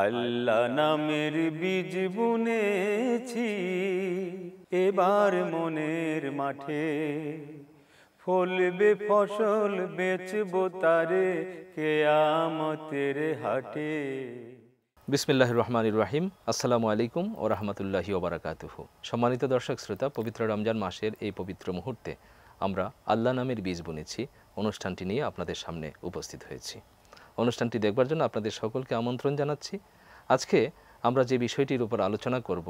আল্লাহ নামের বীজ বুনেছি এবার মনের মাঠে ফলবে ফসল বেচব তারে কেয়ামতের হাটে বিসমিল্লাহ রহমান রাহিম আসসালামু আলাইকুম ও রহমতুল্লাহি ওবরাকাতুহ সম্মানিত দর্শক শ্রোতা পবিত্র রমজান মাসের এই পবিত্র মুহূর্তে আমরা আল্লাহ নামের বীজ বুনেছি অনুষ্ঠানটি নিয়ে আপনাদের সামনে উপস্থিত হয়েছি অনুষ্ঠানটি দেখবার জন্য আপনাদের সকলকে আমন্ত্রণ জানাচ্ছি আজকে আমরা যে বিষয়টির উপর আলোচনা করব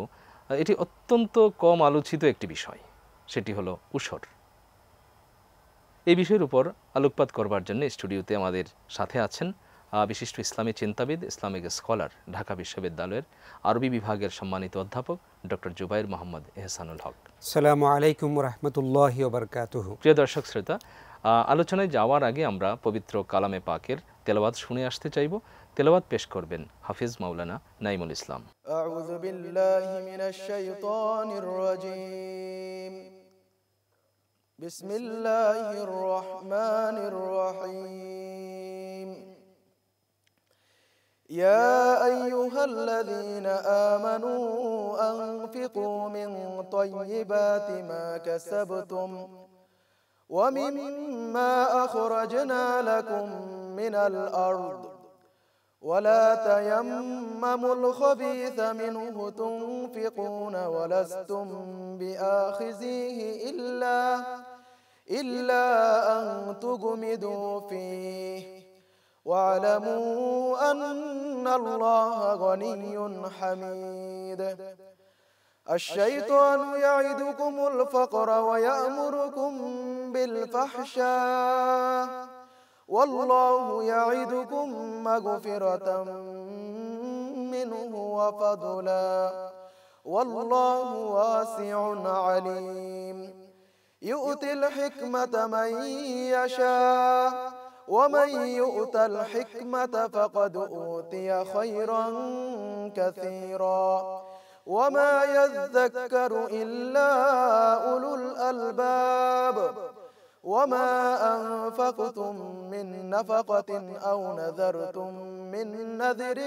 এটি অত্যন্ত কম আলোচিত একটি বিষয় সেটি হলো উসর এই বিষয়ের উপর আলোকপাত করবার জন্য স্টুডিওতে আমাদের সাথে আছেন বিশিষ্ট ইসলামী চিন্তাবিদ ইসলামিক স্কলার ঢাকা বিশ্ববিদ্যালয়ের আরবি বিভাগের সম্মানিত অধ্যাপক ডক্টর জুবাইর মোহাম্মদ এহসানুল হক সালামু আলাইকুম রহমতুল্লাহ প্রিয় দর্শক শ্রোতা আলোচনায় যাওয়ার আগে আমরা পবিত্র কালামে পাকের তেলবাদ শুনে আসতে চাইব তেলবাদ পেশ করবেন হাফিজ মাওলানা নাইমুল ইসলাম بسم الله الرحمن الرحيم يا ايها الذين امنوا انفقوا من طيبات ما كسبتم ومما أخرجنا لكم من الأرض ولا تيمموا الخبيث منه تنفقون ولستم بآخذيه إلا, إلا أن تجمدوا فيه واعلموا أن الله غني حميد الشيطان يعدكم الفقر ويأمركم بالفحشاء والله يعدكم مغفرة منه وفضلا والله واسع عليم يؤتي الحكمة من يشاء ومن يؤت الحكمة فقد أوتي خيرا كثيرا وما يذكر إلا أولو الألباب وما أنفقتم من نفقة أو نذرتم من نذر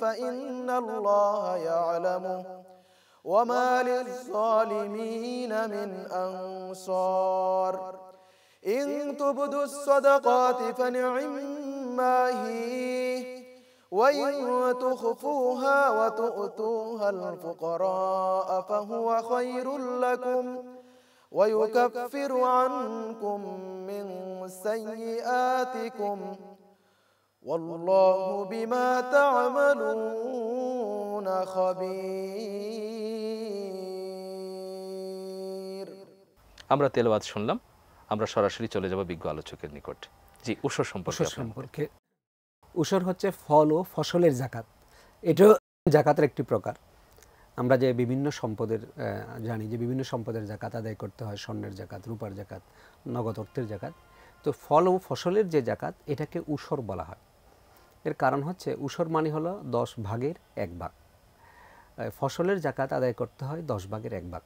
فإن الله يعلمه وما للظالمين من أنصار إن تبدوا الصدقات فنعم ما هي وإن تخفوها وتؤتوها الفقراء فهو خير لكم ويكفر عنكم من سيئاتكم والله بما تعملون خبير আমরা তেলবাদ শুনলাম আমরা সরাসরি চলে যাব বিজ্ঞ আলোচকের নিকট জি উষা সম্পর্কে সম্পর্কে উসর হচ্ছে ফল ও ফসলের জাকাত এটাও জাকাতের একটি প্রকার আমরা যে বিভিন্ন সম্পদের জানি যে বিভিন্ন সম্পদের জাকাত আদায় করতে হয় স্বর্ণের জাকাত রূপার জাকাত নগদ অর্থের জাকাত তো ফল ও ফসলের যে জাকাত এটাকে উসর বলা হয় এর কারণ হচ্ছে উসর মানে হলো দশ ভাগের এক ভাগ ফসলের জাকাত আদায় করতে হয় দশ ভাগের এক ভাগ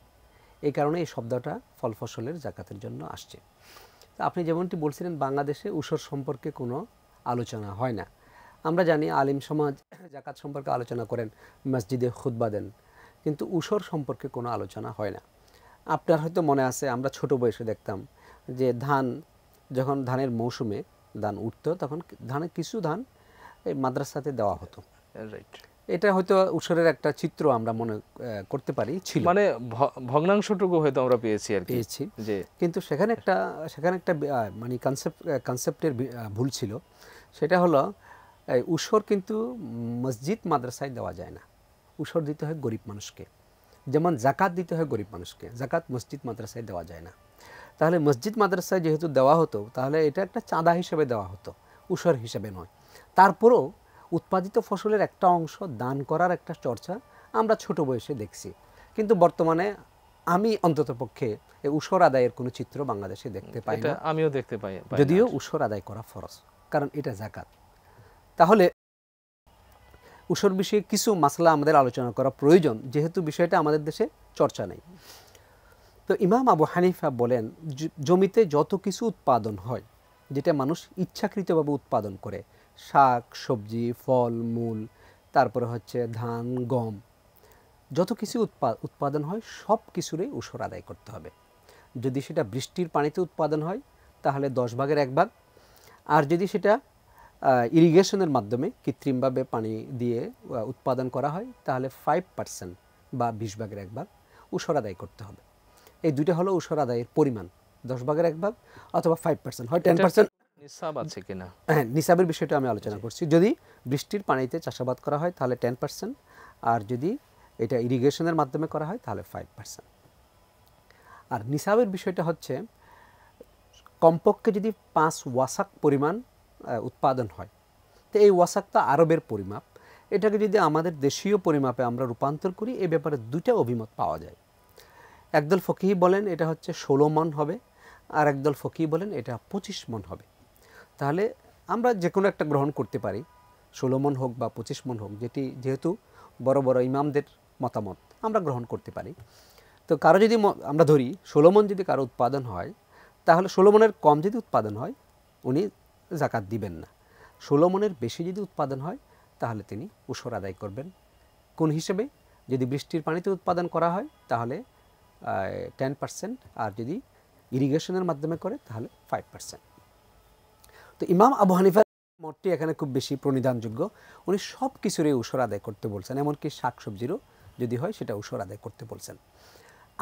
এই কারণে এই শব্দটা ফল ফসলের জাকাতের জন্য আসছে আপনি যেমনটি বলছিলেন বাংলাদেশে উসর সম্পর্কে কোনো আলোচনা হয় না আমরা জানি আলিম সমাজ জাকাত সম্পর্কে আলোচনা করেন মসজিদে খুদ্া দেন কিন্তু উসর সম্পর্কে কোনো আলোচনা হয় না আপনার হয়তো মনে আছে আমরা ছোট বয়সে দেখতাম যে ধান যখন ধানের মৌসুমে ধান উঠত তখন ধানে কিছু ধান এই মাদ্রাসাতে দেওয়া হতো রাইট এটা হয়তো উৎসরের একটা চিত্র আমরা মনে করতে পারি ছিল মানে ভগ্নাংশটুকু হয়তো আমরা পেয়েছি আর পেয়েছি যে কিন্তু সেখানে একটা সেখানে একটা মানে কনসেপ্ট কনসেপ্টের ভুল ছিল সেটা হলো উসর কিন্তু মসজিদ মাদ্রাসায় দেওয়া যায় না উসর দিতে হয় গরিব মানুষকে যেমন জাকাত দিতে হয় গরিব মানুষকে জাকাত মসজিদ মাদ্রাসায় দেওয়া যায় না তাহলে মসজিদ মাদ্রাসায় যেহেতু দেওয়া হতো তাহলে এটা একটা চাঁদা হিসেবে দেওয়া হতো উসর হিসেবে নয় তারপরেও উৎপাদিত ফসলের একটা অংশ দান করার একটা চর্চা আমরা ছোট বয়সে দেখছি কিন্তু বর্তমানে আমি অন্তত পক্ষে উসর আদায়ের কোনো চিত্র বাংলাদেশে দেখতে পাই না আমিও দেখতে পাই যদিও উসর আদায় করা ফরজ কারণ এটা জাকাত তাহলে উসর বিষয়ে কিছু মাসলা আমাদের আলোচনা করা প্রয়োজন যেহেতু বিষয়টা আমাদের দেশে চর্চা নেই তো ইমাম আবু হানিফা বলেন জমিতে যত কিছু উৎপাদন হয় যেটা মানুষ ইচ্ছাকৃতভাবে উৎপাদন করে শাক সবজি ফল মূল তারপরে হচ্ছে ধান গম যত কিছু উৎপাদন হয় সব কিছুরই উসর আদায় করতে হবে যদি সেটা বৃষ্টির পানিতে উৎপাদন হয় তাহলে দশ ভাগের এক ভাগ আর যদি সেটা ইরিগেশনের মাধ্যমে কৃত্রিমভাবে পানি দিয়ে উৎপাদন করা হয় তাহলে ফাইভ পার্সেন্ট বা বিশ ভাগের এক ভাগ উসর আদায় করতে হবে এই দুইটা হলো উসর আদায়ের পরিমাণ দশ ভাগের এক ভাগ অথবা ফাইভ পার্সেন্ট হয় টেন পার্সেন্ট হ্যাঁ, নিসাবের বিষয়টা আমি আলোচনা করছি যদি বৃষ্টির পানিতে চাষাবাদ করা হয় তাহলে টেন পার্সেন্ট আর যদি এটা ইরিগেশনের মাধ্যমে করা হয় তাহলে ফাইভ পার্সেন্ট আর নিসাবের বিষয়টা হচ্ছে কমপক্ষে যদি পাঁচ ওয়াসাক পরিমাণ উৎপাদন হয় তো এই ওয়াসাকটা আরবের পরিমাপ এটাকে যদি আমাদের দেশীয় পরিমাপে আমরা রূপান্তর করি এ ব্যাপারে দুটা অভিমত পাওয়া যায় একদল ফকিহি বলেন এটা হচ্ছে ষোলো মন হবে আর একদল ফকিহি বলেন এটা পঁচিশ মন হবে তাহলে আমরা যে কোনো একটা গ্রহণ করতে পারি ষোলো মন হোক বা পঁচিশ মন হোক যেটি যেহেতু বড় বড় ইমামদের মতামত আমরা গ্রহণ করতে পারি তো কারো যদি আমরা ধরি ষোলো মন যদি কারো উৎপাদন হয় তাহলে ষোলো মনের কম যদি উৎপাদন হয় উনি জাকাত দিবেন না ষোলো মনের বেশি যদি উৎপাদন হয় তাহলে তিনি উসর আদায় করবেন কোন হিসেবে যদি বৃষ্টির পানিতে উৎপাদন করা হয় তাহলে টেন পার্সেন্ট আর যদি ইরিগেশনের মাধ্যমে করে তাহলে ফাইভ পার্সেন্ট তো ইমাম আবু হানিফার মতটি এখানে খুব বেশি প্রণিধানযোগ্য উনি সব কিছুরই ঔষধ আদায় করতে বলছেন এমনকি শাকসবজিরও যদি হয় সেটা ঔষধ আদায় করতে বলছেন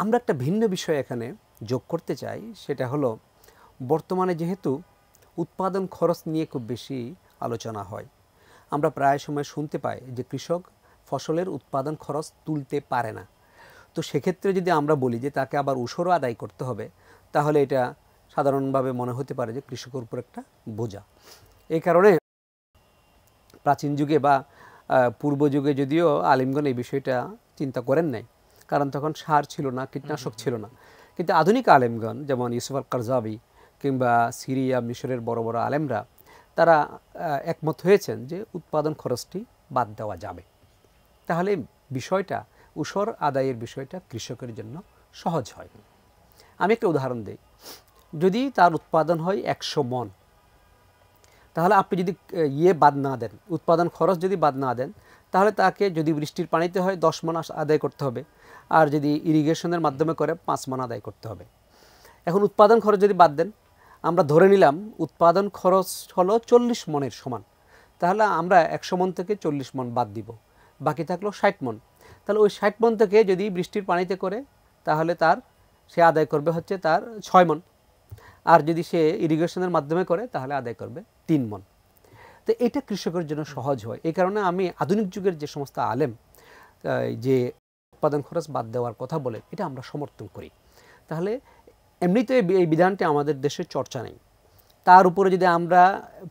আমরা একটা ভিন্ন বিষয় এখানে যোগ করতে চাই সেটা হলো বর্তমানে যেহেতু উৎপাদন খরচ নিয়ে খুব বেশি আলোচনা হয় আমরা প্রায় সময় শুনতে পাই যে কৃষক ফসলের উৎপাদন খরচ তুলতে পারে না তো সেক্ষেত্রে যদি আমরা বলি যে তাকে আবার ঔষধও আদায় করতে হবে তাহলে এটা সাধারণভাবে মনে হতে পারে যে কৃষকের উপর একটা বোঝা এই কারণে প্রাচীন যুগে বা পূর্ব যুগে যদিও আলিমগণ এই বিষয়টা চিন্তা করেন নাই কারণ তখন সার ছিল না কীটনাশক ছিল না কিন্তু আধুনিক আলেমগণ যেমন ইউসুফ আল কারজাবি কিংবা সিরিয়া মিশরের বড় বড় আলেমরা তারা একমত হয়েছেন যে উৎপাদন খরচটি বাদ দেওয়া যাবে তাহলে বিষয়টা উসর আদায়ের বিষয়টা কৃষকের জন্য সহজ হয় আমি একটা উদাহরণ দিই যদি তার উৎপাদন হয় একশো মন তাহলে আপনি যদি ইয়ে বাদ না দেন উৎপাদন খরচ যদি বাদ না দেন তাহলে তাকে যদি বৃষ্টির পানিতে হয় দশ মন আদায় করতে হবে আর যদি ইরিগেশনের মাধ্যমে করে পাঁচ মন আদায় করতে হবে এখন উৎপাদন খরচ যদি বাদ দেন আমরা ধরে নিলাম উৎপাদন খরচ হলো চল্লিশ মনের সমান তাহলে আমরা একশো মন থেকে চল্লিশ মন বাদ দিব বাকি থাকলো ষাট মন তাহলে ওই ষাট মন থেকে যদি বৃষ্টির পানিতে করে তাহলে তার সে আদায় করবে হচ্ছে তার ছয় মন আর যদি সে ইরিগেশনের মাধ্যমে করে তাহলে আদায় করবে তিন মন তো এটা কৃষকের জন্য সহজ হয় এই কারণে আমি আধুনিক যুগের যে সমস্ত আলেম যে উৎপাদন খরচ বাদ দেওয়ার কথা বলে এটা আমরা সমর্থন করি তাহলে এমনিতে এই বিধানটি আমাদের দেশে চর্চা নেই তার উপরে যদি আমরা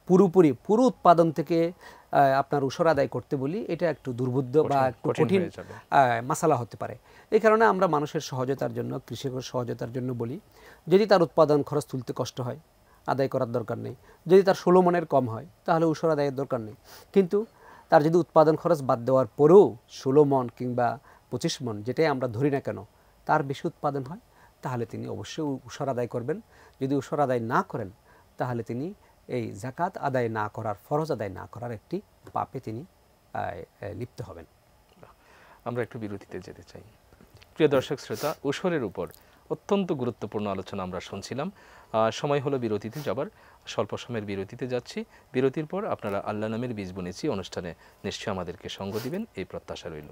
পুরোপুরি পুরো উৎপাদন থেকে আপনার উসর আদায় করতে বলি এটা একটু দুর্বুদ্ধ বা একটু কঠিন মাসালা হতে পারে এই কারণে আমরা মানুষের সহজতার জন্য কৃষকের সহজতার জন্য বলি যদি তার উৎপাদন খরচ তুলতে কষ্ট হয় আদায় করার দরকার নেই যদি তার ষোলো মনের কম হয় তাহলে উসর আদায়ের দরকার নেই কিন্তু তার যদি উৎপাদন খরচ বাদ দেওয়ার পরেও ষোলো মন কিংবা পঁচিশ মন যেটাই আমরা ধরি না কেন তার বেশি উৎপাদন হয় তাহলে তিনি অবশ্যই উসর আদায় করবেন যদি উসর আদায় না করেন তাহলে তিনি এই জাকাত আদায় না করার ফরজ আদায় না করার একটি পাপে তিনি লিপ্ত হবেন আমরা একটু বিরতিতে যেতে চাই প্রিয় দর্শক শ্রোতা উসরের উপর অত্যন্ত গুরুত্বপূর্ণ আলোচনা আমরা শুনছিলাম সময় হলো বিরতিতে যাবার স্বল্প সময়ের বিরতিতে যাচ্ছি বিরতির পর আপনারা আল্লাহ নামের বীজ বুনেছি অনুষ্ঠানে নিশ্চয়ই আমাদেরকে সঙ্গ দিবেন এই প্রত্যাশা রইল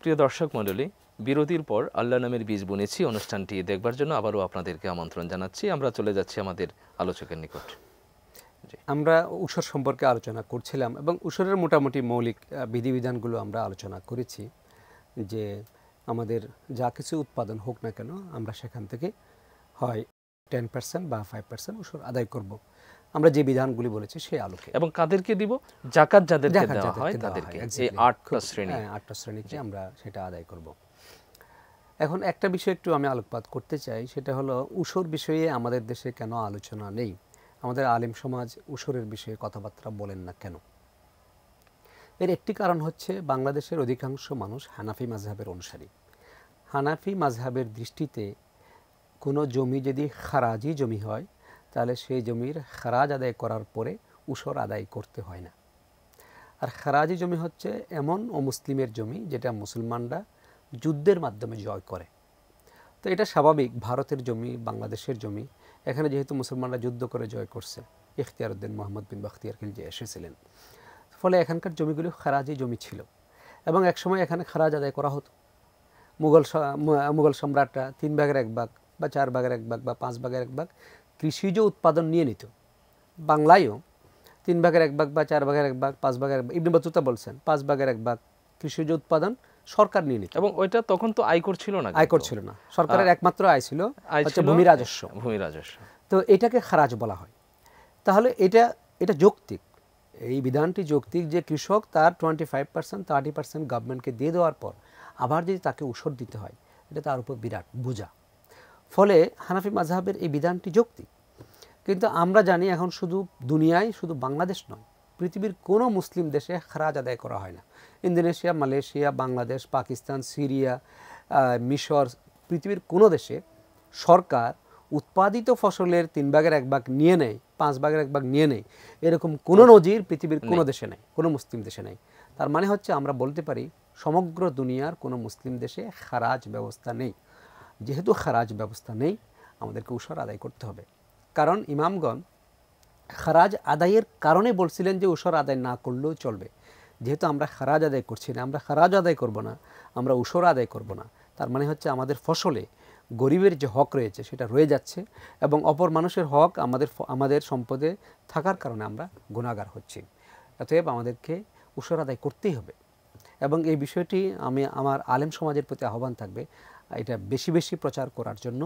প্রিয় দর্শক মণ্ডলী বিরতির পর আল্লাহ নামের বীজ বুনেছি অনুষ্ঠানটি দেখবার জন্য আবারও আপনাদেরকে আমন্ত্রণ জানাচ্ছি আমরা চলে যাচ্ছি আমাদের আলোচকের নিকট আমরা উষর সম্পর্কে আলোচনা করছিলাম এবং উষরের মোটামুটি মৌলিক বিধিবিধানগুলো আমরা আলোচনা করেছি যে আমাদের যা কিছু উৎপাদন হোক না কেন আমরা সেখান থেকে হয় টেন পার্সেন্ট বা ফাইভ পার্সেন্ট উষর আদায় করব আমরা যে বিধানগুলি বলেছি সেই আলোকে এবং কাদেরকে দিব জাকাত যাদের দেওয়া হয় তাদেরকে এই আটটা হ্যাঁ, শ্রেণী হ্যাঁ আটটা শ্রেণীকে আমরা সেটা আদায় করব এখন একটা বিষয় একটু আমি আলোকপাত করতে চাই সেটা হলো উসর বিষয়ে আমাদের দেশে কেন আলোচনা নেই আমাদের আলিম সমাজ উসরের বিষয়ে কথাবার্তা বলেন না কেন এর একটি কারণ হচ্ছে বাংলাদেশের অধিকাংশ মানুষ হানাফি মাঝহাবের অনুসারী হানাফি মাঝহাবের দৃষ্টিতে কোনো জমি যদি খারাজি জমি হয় তাহলে সেই জমির খারাজ আদায় করার পরে উসর আদায় করতে হয় না আর খারাজি জমি হচ্ছে এমন অমুসলিমের জমি যেটা মুসলমানরা যুদ্ধের মাধ্যমে জয় করে তো এটা স্বাভাবিক ভারতের জমি বাংলাদেশের জমি এখানে যেহেতু মুসলমানরা যুদ্ধ করে জয় করছে ইখতিয়ার উদ্দিন মোহাম্মদ বিন বাখতিয়ার যে এসেছিলেন ফলে এখানকার জমিগুলি খারাজি জমি ছিল এবং একসময় এখানে খারাজ আদায় করা হতো মুঘল মুঘল সম্রাটরা তিন ভাগের এক ভাগ বা চার ভাগের এক ভাগ বা পাঁচ ভাগের এক ভাগ কৃষিজ উৎপাদন নিয়ে নিত বাংলায়ও তিন ভাগের এক ভাগ বা চার ভাগের এক ভাগ পাঁচ ভাগের এক ভাগ ইবনে বাতুতা বলছেন পাঁচ ভাগের এক ভাগ কৃষিজ উৎপাদন সরকার নিয়ে নিত এবং ওইটা তখন তো আয়কর ছিল না আয়কর ছিল না সরকারের একমাত্র আয় ছিল হচ্ছে ভূমি রাজস্ব ভূমি রাজস্ব তো এটাকে খারাজ বলা হয় তাহলে এটা এটা যৌক্তিক এই বিধানটি যৌক্তিক যে কৃষক তার twenty five percent thirty percent গভর্নমেন্টকে দিয়ে দেওয়ার পর আবার যদি তাকে ওষুধ দিতে হয় এটা তার উপর বিরাট বোঝা ফলে হানাফি মাজহাবের এই বিধানটি যৌক্তিক কিন্তু আমরা জানি এখন শুধু দুনিয়ায় শুধু বাংলাদেশ নয় পৃথিবীর কোনো মুসলিম দেশে খারাজ আদায় করা হয় না Indonesia Malaysia Bangladesh Pakistan Syria মিশর পৃথিবীর কোনো দেশে সরকার উৎপাদিত ফসলের তিন ভাগের এক ভাগ নিয়ে নেয় পাঁচ ভাগের এক ভাগ নিয়ে নেয় এরকম কোনো নজির পৃথিবীর কোনো দেশে নেই কোনো মুসলিম দেশে নেই তার মানে হচ্ছে আমরা বলতে পারি সমগ্র দুনিয়ার কোনো মুসলিম দেশে খারাজ ব্যবস্থা নেই যেহেতু খারাজ ব্যবস্থা নেই আমাদেরকে উসর আদায় করতে হবে কারণ ইমামগণ খারাজ আদায়ের কারণে বলছিলেন যে উসর আদায় না করলেও চলবে যেহেতু আমরা খারাজ আদায় করছি না আমরা খারাজ আদায় করব না আমরা উসর আদায় করব না তার মানে হচ্ছে আমাদের ফসলে গরিবের যে হক রয়েছে সেটা রয়ে যাচ্ছে এবং অপর মানুষের হক আমাদের আমাদের সম্পদে থাকার কারণে আমরা গুণাগার হচ্ছি অতএব আমাদেরকে উসর আদায় করতেই হবে এবং এই বিষয়টি আমি আমার আলেম সমাজের প্রতি আহ্বান থাকবে এটা বেশি বেশি প্রচার করার জন্য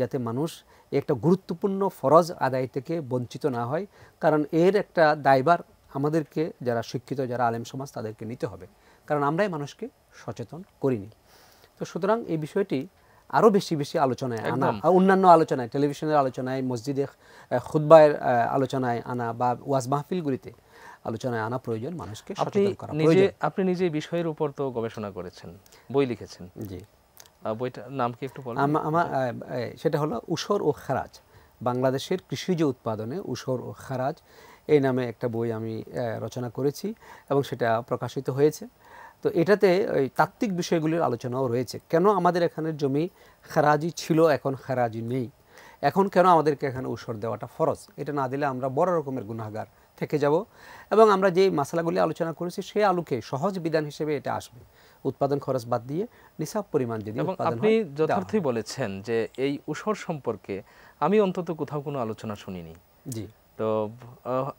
যাতে মানুষ একটা গুরুত্বপূর্ণ ফরজ আদায় থেকে বঞ্চিত না হয় কারণ এর একটা দায়বার আমাদেরকে যারা শিক্ষিত যারা আলেম সমাজ তাদেরকে নিতে হবে কারণ আমরাই মানুষকে সচেতন করিনি তো সুতরাং এই বিষয়টি আরও বেশি বেশি আলোচনায় আনা অন্যান্য আলোচনায় টেলিভিশনের আলোচনায় মসজিদে খুদ্বায়ের আলোচনায় আনা বা ওয়াজ মাহফিলগুলিতে আলোচনায় আনা প্রয়োজন মানুষকে সচেতন করা আপনি নিজে আপনি নিজে বিষয়ের উপর তো গবেষণা করেছেন বই লিখেছেন জি বইটার নাম কি একটু আমার সেটা হলো উসর ও খারাজ বাংলাদেশের কৃষিজ উৎপাদনে উসর ও খারাজ এই নামে একটা বই আমি রচনা করেছি এবং সেটা প্রকাশিত হয়েছে তো এটাতে ওই তাত্ত্বিক বিষয়গুলির আলোচনাও রয়েছে কেন আমাদের এখানে জমি খারাজি ছিল এখন খারাজি নেই এখন কেন আমাদেরকে এখানে উসর দেওয়াটা ফরজ এটা না দিলে আমরা বড় রকমের গুণাগার থেকে যাব এবং আমরা যে মশলাগুলি আলোচনা করেছি সেই আলোকে সহজ বিধান হিসেবে এটা আসবে উৎপাদন খরচ বাদ দিয়ে নিসাব পরিমাণ যদি আপনি যথার্থই বলেছেন যে এই উসর সম্পর্কে আমি অন্তত কোথাও কোনো আলোচনা শুনিনি জি তো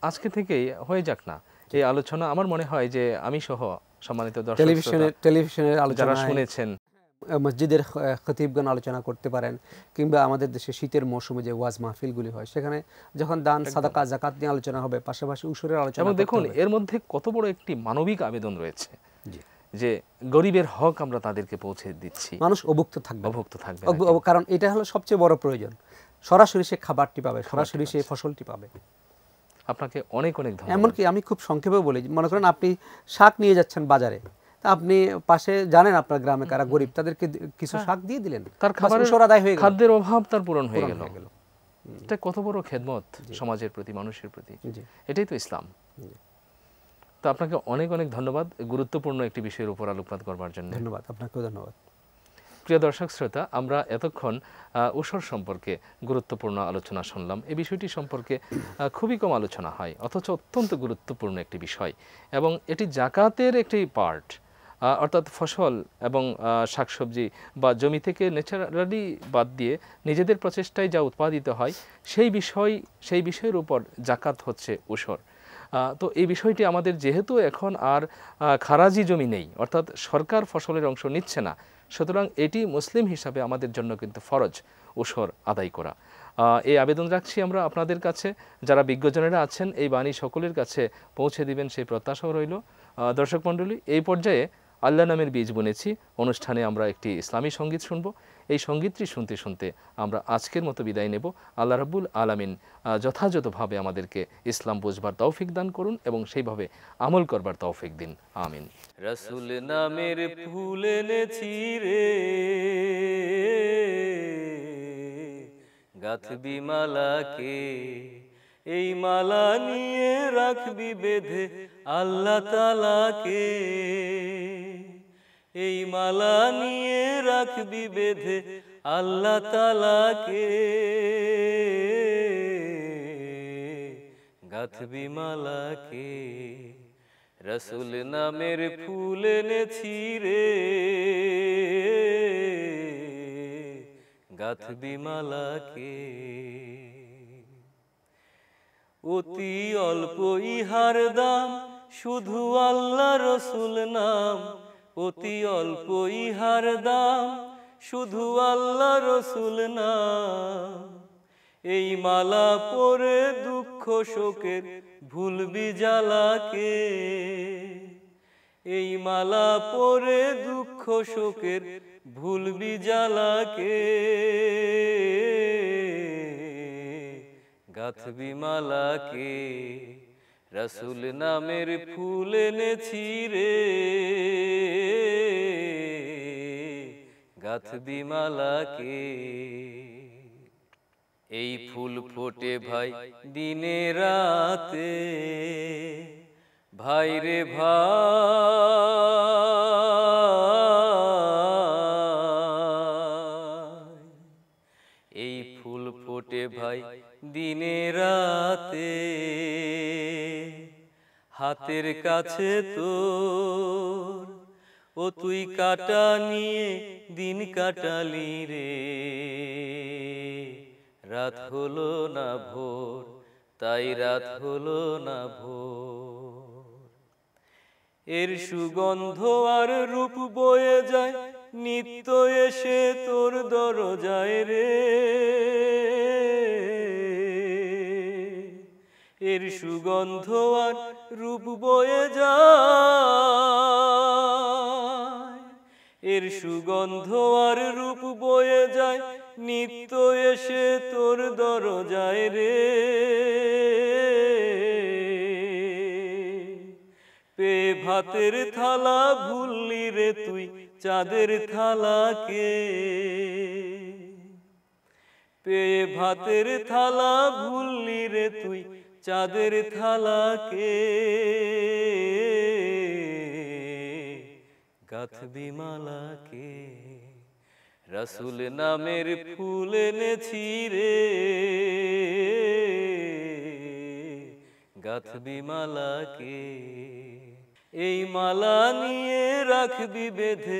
আজকে থেকেই হয়ে যাক না এই আলোচনা আমার মনে হয় যে আমি সহ সম্মানিত দর্শক টেলিভিশনে টেলিভিশনের আলোচনা শুনেছেন মসজিদের খতিবগণ আলোচনা করতে পারেন কিংবা আমাদের দেশে শীতের মৌসুমে যে ওয়াজ মাহফিলগুলি হয় সেখানে যখন দান সাদাকা জাকাত নিয়ে আলোচনা হবে পাশাপাশি উসুরের আলোচনা দেখুন এর মধ্যে কত বড় একটি মানবিক আবেদন রয়েছে জি যে গরিবের হক আমরা তাদেরকে পৌঁছে দিচ্ছি মানুষ অভুক্ত থাকবে অভুক্ত থাকবে কারণ এটা হলো সবচেয়ে বড় প্রয়োজন সরাসরি সে খাবারটি পাবে সরাসরি সে ফসলটি পাবে আপনাকে অনেক অনেক ধন্যবাদ এমনকি আমি খুব সংক্ষেপে বলি মনে করেন আপনি শাক নিয়ে যাচ্ছেন বাজারে আপনি পাশে জানেন আপনার গ্রামে কারা গরিব তাদেরকে কিছু হ্যাঁ। শাক দিয়ে দিলেন তার খাবারের আদায় হয়ে গেল খাদ্যের অভাব তার পূরণ হয়ে গেল এটা কত বড় খেদমত সমাজের প্রতি মানুষের প্রতি এটাই তো ইসলাম তো আপনাকে অনেক অনেক ধন্যবাদ গুরুত্বপূর্ণ একটি বিষয়ের উপর আলোকপাত করবার জন্য ধন্যবাদ আপনাকেও ধন্যবাদ প্রিয় দর্শক শ্রোতা আমরা এতক্ষণ উসর সম্পর্কে গুরুত্বপূর্ণ আলোচনা শুনলাম এই বিষয়টি সম্পর্কে খুবই কম আলোচনা হয় অথচ অত্যন্ত গুরুত্বপূর্ণ একটি বিষয় এবং এটি জাকাতের একটি পার্ট অর্থাৎ ফসল এবং শাকসবজি বা জমি থেকে ন্যাচারালি বাদ দিয়ে নিজেদের প্রচেষ্টায় যা উৎপাদিত হয় সেই বিষয় সেই বিষয়ের উপর জাকাত হচ্ছে উসর তো এই বিষয়টি আমাদের যেহেতু এখন আর খারাজি জমি নেই অর্থাৎ সরকার ফসলের অংশ নিচ্ছে না সুতরাং এটি মুসলিম হিসাবে আমাদের জন্য কিন্তু ফরজ উসর আদায় করা এই আবেদন রাখছি আমরা আপনাদের কাছে যারা বিজ্ঞজনেরা আছেন এই বাণী সকলের কাছে পৌঁছে দিবেন সেই প্রত্যাশাও রইল দর্শক মণ্ডলী এই পর্যায়ে আল্লাহ নামের বীজ বুনেছি অনুষ্ঠানে আমরা একটি ইসলামী সঙ্গীত শুনব এই সঙ্গীতটি শুনতে শুনতে আমরা আজকের মতো বিদায় নেব আল্লাহ রাবুল আলামিন যথাযথভাবে আমাদেরকে ইসলাম বুঝবার তৌফিক দান করুন এবং সেইভাবে আমল করবার তৌফিক দিন আমিন রসুল নামের ফুল রে গাথবি মালাকে এই মালা নিয়ে রাখবি বেঁধে আল্লাহ তালাকে এই মালা নিয়ে রাখবি বেঁধে আল্লাহ তালাকে গাথবি মালাকে রসুল নামের ফুল এনেছি রে গাথবি মালাকে অতি অল্প ইহার দাম শুধু আল্লাহ রসুল নাম অতি অল্প ইহার দাম শুধু আল্লাহ রসুল নাম এই মালা পরে দুঃখ শোকের ভুলবি জ্বালাকে এই মালা পরে দুঃখ শোকের ভুলবি জ্বালাকে কাথবি মালাকে রসুল নামের ফুল এনেছি রে গাথবি মালাকে এই ফুল ফোটে ভাই দিনে রাতে ভাই রে ভা দিনে রাতে হাতের কাছে তো ও তুই কাটা নিয়ে দিন কাটালি রে রাত হলো না ভোর তাই রাত হলো না ভোর এর সুগন্ধ আর রূপ বয়ে যায় নিত্য এসে তোর দরজায় রে এর সুগন্ধ আর রূপ বয়ে যায় এর সুগন্ধ আর রূপ বয়ে যায় নিত্য এসে তোর দরজায় রে পে ভাতের থালা ভুললি রে তুই চাঁদের থালাকে পে ভাতের থালা ভুললি রে তুই চাঁদের থালাকে গাথবি মালাকে রসুল নামের ফুল এনেছি রে গাথবি মালাকে এই মালা নিয়ে রাখবি বেঁধে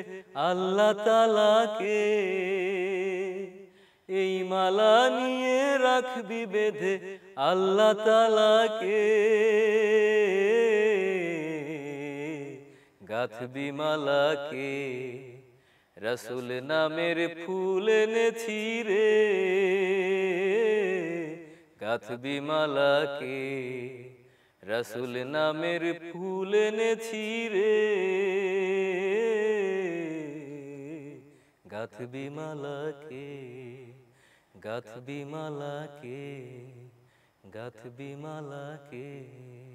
আল্লাহ তালাকে এই মালা নিয়ে রাখবি বেঁধে আল্লাহ তালাকে গাঁথবি মালাকে রসুল নামের ফুল এনেছি রে গাঁথবি মালাকে রসুল নামের ফুল এনেছি রে গাঁথবি মালাকে गाथ बिमला के गाथ बिमला के